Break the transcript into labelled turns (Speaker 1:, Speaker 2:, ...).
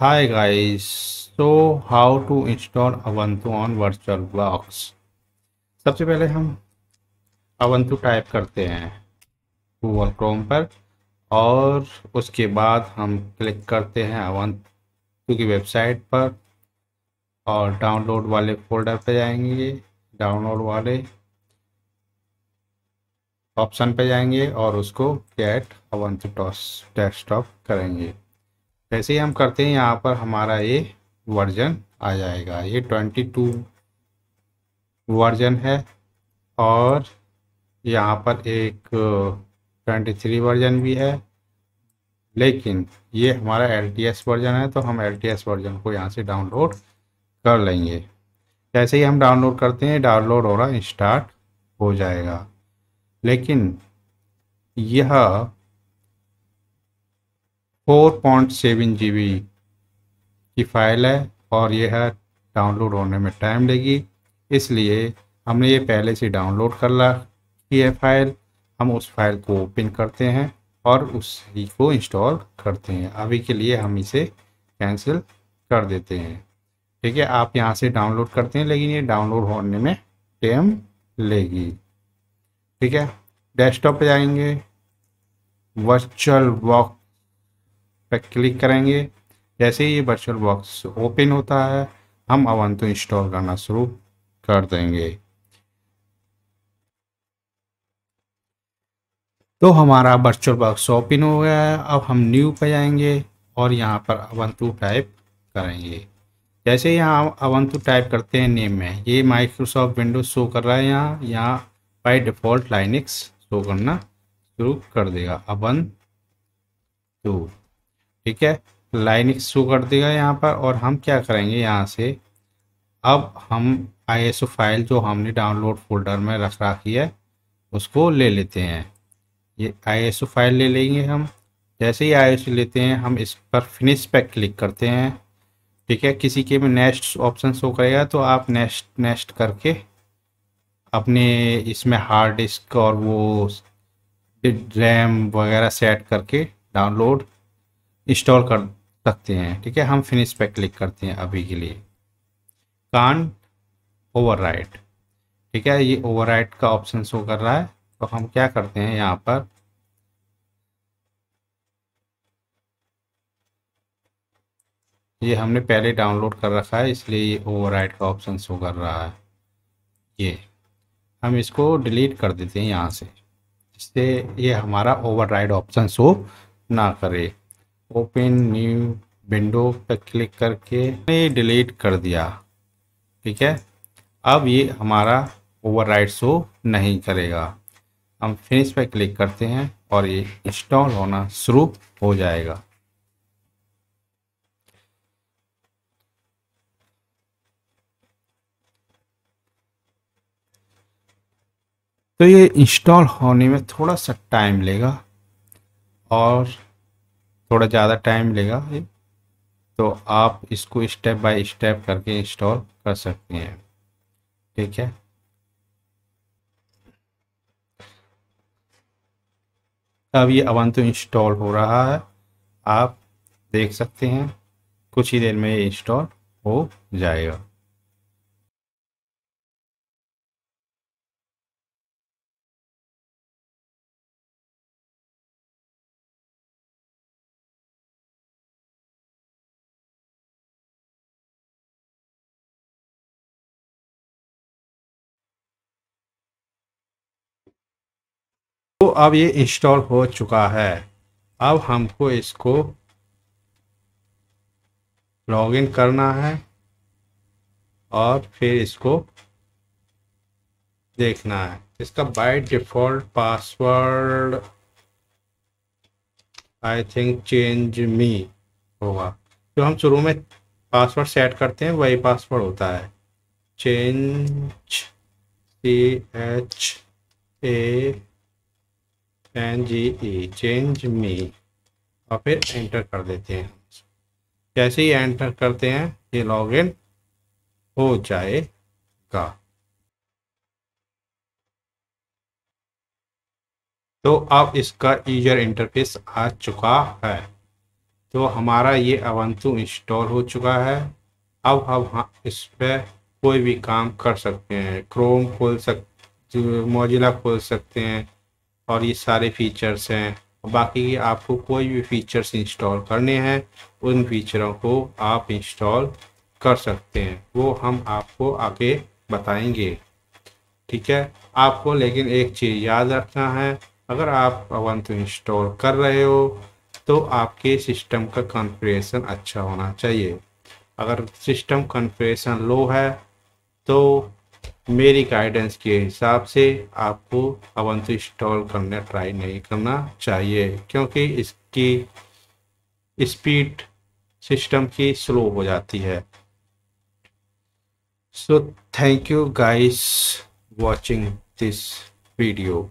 Speaker 1: Hi so how to install Ubuntu on virtual VirtualBox. सबसे पहले हम अवंतु टाइप करते हैं गूगल क्रोम पर और उसके बाद हम क्लिक करते हैं अवंतु की वेबसाइट पर और डाउनलोड वाले फोल्डर पे जाएंगे डाउनलोड वाले ऑप्शन पे जाएंगे और उसको गेट अवंतु डेस्कटॉप करेंगे जैसे ही हम करते हैं यहाँ पर हमारा ये वर्जन आ जाएगा ये ट्वेंटी टू वर्जन है और यहाँ पर एक ट्वेंटी थ्री वर्जन भी है लेकिन ये हमारा एल टी एस वर्जन है तो हम एल टी एस वर्जन को यहाँ से डाउनलोड कर लेंगे जैसे ही हम डाउनलोड करते हैं डाउनलोड हो रहा स्टार्ट हो जाएगा लेकिन यह फोर पॉइंट सेवन जी बी की फ़ाइल है और यह डाउनलोड होने में टाइम लेगी इसलिए हमने ये पहले से डाउनलोड कर ला की है फाइल हम उस फाइल को ओपन करते हैं और उसी को इंस्टॉल करते हैं अभी के लिए हम इसे कैंसिल कर देते हैं ठीक है आप यहाँ से डाउनलोड करते हैं लेकिन ये डाउनलोड होने में टाइम लेगी ठीक है डेस्कटॉप पे जाएंगे वर्चुअल वॉक पर क्लिक करेंगे जैसे ही ये वर्चुअल बॉक्स ओपन होता है हम अवंतु इंस्टॉल करना शुरू कर देंगे तो हमारा वर्चुअल बॉक्स ओपन हो गया है अब हम न्यू पर जाएंगे और यहाँ पर अवंतु टाइप करेंगे जैसे यहाँ अवंतु टाइप करते हैं नेम में ये माइक्रोसॉफ्ट विंडोज शो कर रहा है यहाँ यहाँ बाई डिफ़ॉल्ट लाइनिक्स शो करना शुरू कर देगा अवंतु ठीक है लाइन शो कर देगा यहाँ पर और हम क्या करेंगे यहाँ से अब हम आई फाइल जो हमने डाउनलोड फोल्डर में रख रखी है उसको ले लेते हैं ये आई फाइल ले लेंगे हम जैसे ही आई लेते हैं हम इस पर फिनिश पे क्लिक करते हैं ठीक है किसी के भी नेक्स्ट ऑप्शन शो करेगा तो आप नेक्स्ट नेक्स्ट करके अपने इसमें हार्ड डिस्क और वो रैम वगैरह सेट करके डाउनलोड इंस्टॉल कर सकते हैं ठीक है हम फिनिश पे क्लिक करते हैं अभी के लिए कान ओवर ठीक है ये ओवर का ऑप्शन शो कर रहा है तो हम क्या करते हैं यहाँ पर ये हमने पहले डाउनलोड कर रखा है इसलिए ये ओवर का ऑप्शन शो कर रहा है ये हम इसको डिलीट कर देते हैं यहाँ से इससे ये हमारा ओवर ऑप्शन शो ना करे ओपन न्यू विंडो पर क्लिक करके ये डिलीट कर दिया ठीक है अब ये हमारा ओवर शो नहीं करेगा हम फिनिश पर क्लिक करते हैं और ये इंस्टॉल होना शुरू हो जाएगा तो ये इंस्टॉल होने में थोड़ा सा टाइम लेगा और थोड़ा ज़्यादा टाइम लेगा ये तो आप इसको स्टेप बाय स्टेप करके इंस्टॉल कर सकते हैं ठीक है अब ये अवंतो इंस्टॉल हो रहा है आप देख सकते हैं कुछ ही देर में ये इंस्टॉल हो जाएगा तो अब ये इंस्टॉल हो चुका है अब हमको इसको लॉगिन करना है और फिर इसको देखना है इसका by default password I think change me होगा जो तो हम शुरू में पासवर्ड सेट करते हैं वही पासवर्ड होता है change C H A N G E change me और फिर एंटर कर देते हैं जैसे ही एंटर करते हैं ये लॉगिन हो जाएगा तो अब इसका यूजर इंटरफेस आ चुका है तो हमारा ये अवंतु इंस्टॉल हो चुका है अब हम हाँ इस पर कोई भी काम कर सकते हैं क्रोम खोल सक मोजिला खोल सकते हैं और ये सारे फीचर्स हैं बाकी आपको कोई भी फीचर्स इंस्टॉल करने हैं उन फीचरों को आप इंस्टॉल कर सकते हैं वो हम आपको आगे बताएंगे ठीक है आपको लेकिन एक चीज़ याद रखना है अगर आप अवंत इंस्टॉल कर रहे हो तो आपके सिस्टम का कॉन्फ़िगरेशन अच्छा होना चाहिए अगर सिस्टम कॉन्फ़िगरेशन लो है तो मेरी गाइडेंस के हिसाब से आपको अवंत इंस्टॉल करना ट्राई नहीं करना चाहिए क्योंकि इसकी स्पीड सिस्टम की स्लो हो जाती है so thank you guys watching this video